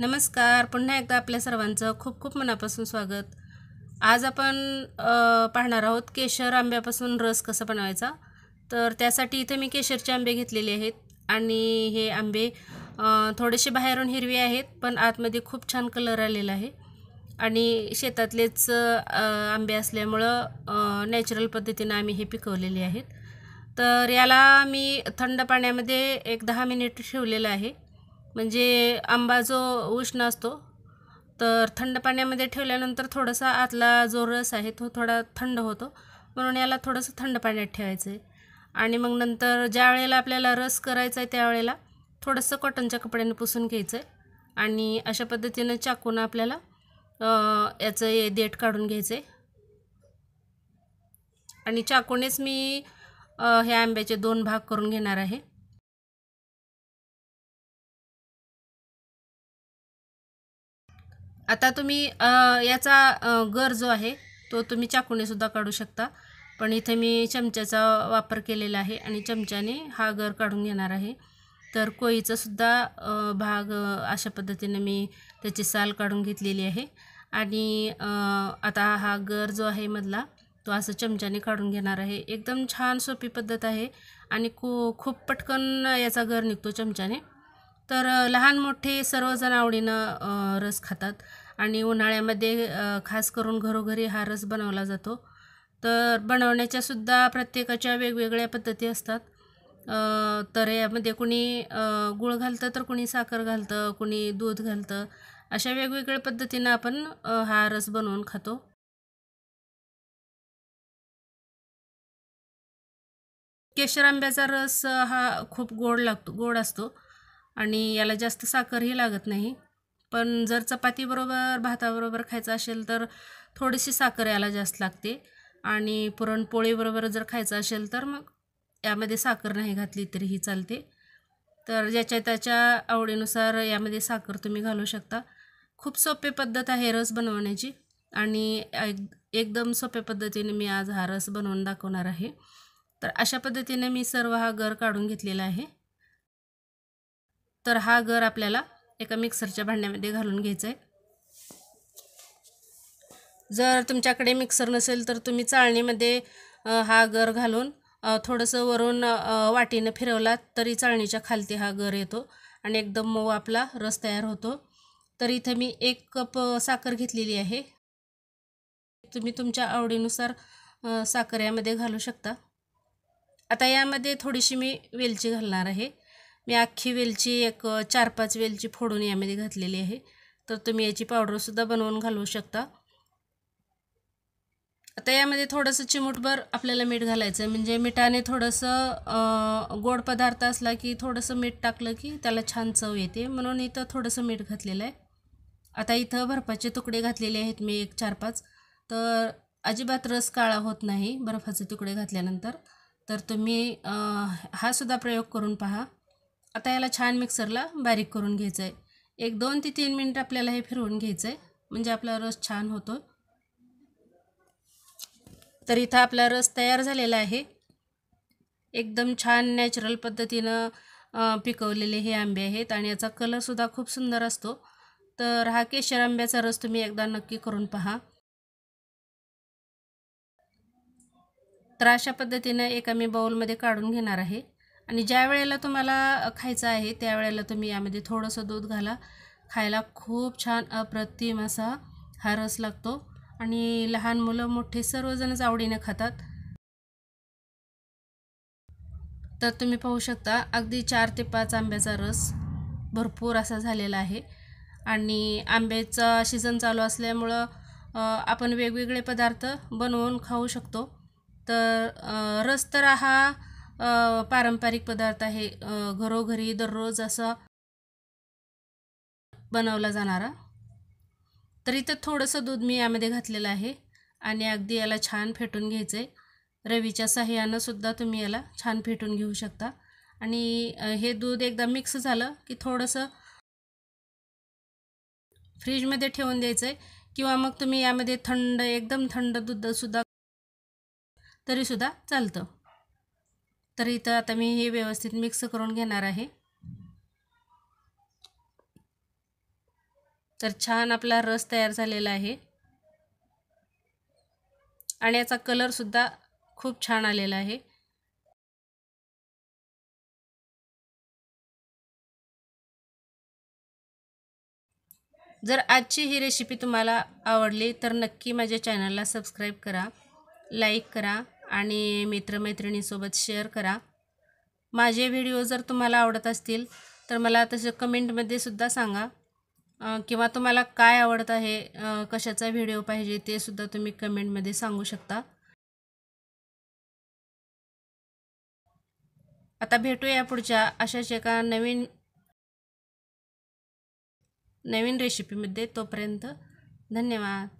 नमस्कार पुन्हा एकदा आपल्या सर्वांचं खूप खूप मनापासून स्वागत आज आपण पाहणार आहोत केशर आंब्यापासून रस कसा बनवायचा तर त्यासाठी इथे मी केशरचे आंबे घेतलेले आहेत आणि हे आंबे थोडेसे बाहेरून हिरवे आहेत पण आतमध्ये खूप छान कलर आलेला आहे आणि शेतातलेच आंबे असल्यामुळं नॅचरल पद्धतीनं आम्ही हे पिकवलेले आहेत तर याला मी थंड पाण्यामध्ये एक दहा मिनिट ठेवलेलं आहे म्हणजे आंबा जो उष्ण असतो तर थंड पाण्यामध्ये ठेवल्यानंतर थोडासा आतला जो रस आहे तो थोडा थंड होतो म्हणून याला थोडंसं थंड पाण्यात ठेवायचं आहे आणि मग नंतर ज्या वेळेला आपल्याला रस करायचा आहे त्यावेळेला थोडंसं कॉटनच्या कपड्याने पुसून घ्यायचं आहे आणि अशा पद्धतीनं चाकून आपल्याला याचं हे देठ काढून घ्यायचं आहे आणि चाकूनेच मी हे आंब्याचे दोन भाग करून घेणार आहे आता तुम्ही याचा गर जो आहे तो तुम्ही सुद्धा काढू शकता पण इथे मी चमच्याचा वापर केलेला आहे आणि चमच्याने हा गर काढून घेणार आहे तर सुद्धा भाग अशा पद्धतीने मी त्याची साल काढून घेतलेली आहे आणि आता हा गर जो आहे मधला तो असं चमच्याने काढून घेणार आहे एकदम छान सोपी पद्धत आहे आणि खू खूप पटकन याचा गर निघतो चमच्याने तर लहान मोठे सर्वजण आवडीनं रस खातात आणि उन्हाळ्यामध्ये खास करून घरोघरी हा रस बनवला जातो तर बनवण्याच्यासुद्धा प्रत्येकाच्या वेगवेगळ्या पद्धती असतात तर यामध्ये कुणी गुळ घालतं तर कुणी साखर घालतं कुणी दूध घालतं अशा वेगवेगळ्या पद्धतीनं आपण हा रस बनवून खातो केशर आंब्याचा रस हा खूप गोड लागतो गोड असतो आणि याला जास्त साखरही लागत नाही पण जर चपातीबरोबर भाताबरोबर खायचं असेल तर थोडीशी साखर याला जास्त लागते आणि पुरणपोळीबरोबर जर खायचं असेल तर मग यामध्ये साखर नाही घातली तरीही चालते तर ज्याच्या त्याच्या आवडीनुसार यामध्ये साखर तुम्ही घालू शकता खूप सोपे पद्धत आहे रस बनवण्याची आणि एकदम सोप्या पद्धतीने मी आज हा रस बनवून दाखवणार आहे तर अशा पद्धतीने मी सर्व हा गर काढून घेतलेला आहे तर हा गर आपल्याला एका मिक्सरच्या भांड्यामध्ये घालून घ्यायचा आहे जर तुमच्याकडे मिक्सर नसेल तर तुम्ही चाळणीमध्ये हा गर घालून थोडंसं वरून वाटीनं फिरवलात तरी चाळणीच्या खालती हा गर येतो आणि एकदम मऊ आपला रस तयार होतो तर इथं मी एक कप साखर घेतलेली आहे तुम्ही तुमच्या आवडीनुसार साखर यामध्ये घालू शकता आता यामध्ये थोडीशी मी वेलची घालणार आहे मी अख्खी वेलची एक चार पाच वेलची फोडून यामध्ये घातलेली आहे तर तुम्ही याची पावडरसुद्धा बनवून घालवू शकता आता यामध्ये थोडंसं चिमूटभर आपल्याला मीठ घालायचं आहे म्हणजे मिठाने थोडंसं गोड पदार्थ असला की थोडंसं मीठ टाकलं की त्याला छान चव येते म्हणून इथं थोडंसं मीठ घातलेलं आहे आता इथं बर्फाचे तुकडे घातलेले आहेत मी एक चार पाच तर अजिबात रस काळा होत नाही बर्फाचे तुकडे घातल्यानंतर तर तुम्ही हा सुद्धा प्रयोग करून पहा आता याला छान मिक्सरला बारीक करून घ्यायचं आहे एक दोन ते तीन मिनटं आपल्याला हे फिरवून घ्यायचं आहे म्हणजे आपला रस छान होतो तर इथं आपला रस तयार झालेला आहे एकदम छान नॅचरल पद्धतीनं पिकवलेले हे आंबे आहेत आणि याचा कलरसुद्धा खूप सुंदर असतो तर हा केशर आंब्याचा रस तुम्ही एकदा नक्की करून पहा तर अशा पद्धतीनं एक मी बाऊलमध्ये काढून घेणार आहे आणि ज्या वेळेला तुम्हाला खायचं आहे त्यावेळेला तुम्ही यामध्ये थोडंसं दूध घाला खायला खूप छान अप्रतिम असा हा रस लागतो आणि लहान मुलं मोठे सर्वजणच आवडीने खातात तर तुम्ही पाहू शकता अगदी चार ते पाच आंब्याचा रस भरपूर असा झालेला आहे आणि आंब्याचा सीझन चालू असल्यामुळं आपण वेगवेगळे पदार्थ बनवून खाऊ शकतो तर रस तर हा पारंपरिक पदार्थ आहे घरोघरी दररोज असा बनवला जाणारा तर इथं थोडंसं दूध मी यामध्ये घातलेलं आहे आणि अगदी याला छान फेटून घ्यायचं आहे रवीच्या साह्यानं सुद्धा तुम्ही याला छान फेटून घेऊ शकता आणि हे दूध एकदा मिक्स झालं की थोडंसं फ्रीजमध्ये ठेवून द्यायचं आहे किंवा मग तुम्ही यामध्ये थंड एकदम थंड दूधसुद्धा तरीसुद्धा चालतं तर इथं आता मी हे व्यवस्थित मिक्स करून घेणार आहे तर छान आपला रस तयार झालेला आहे आणि याचा कलरसुद्धा खूप छान आलेला आहे जर आजची ही रेसिपी तुम्हाला आवडली तर नक्की माझ्या चॅनलला सबस्क्राईब करा लाईक करा आणि मित्रमैत्रिणीसोबत शेअर करा माझे व्हिडिओ जर तुम्हाला आवडत असतील तर मला तसं कमेंटमध्ये सुद्धा सांगा किंवा तुम्हाला काय आवडत आहे कशाचा व्हिडिओ पाहिजे ते सुद्धा तुम्ही कमेंटमध्ये सांगू शकता आता भेटूया पुढच्या अशाच एका नवीन नवीन रेसिपीमध्ये तोपर्यंत धन्यवाद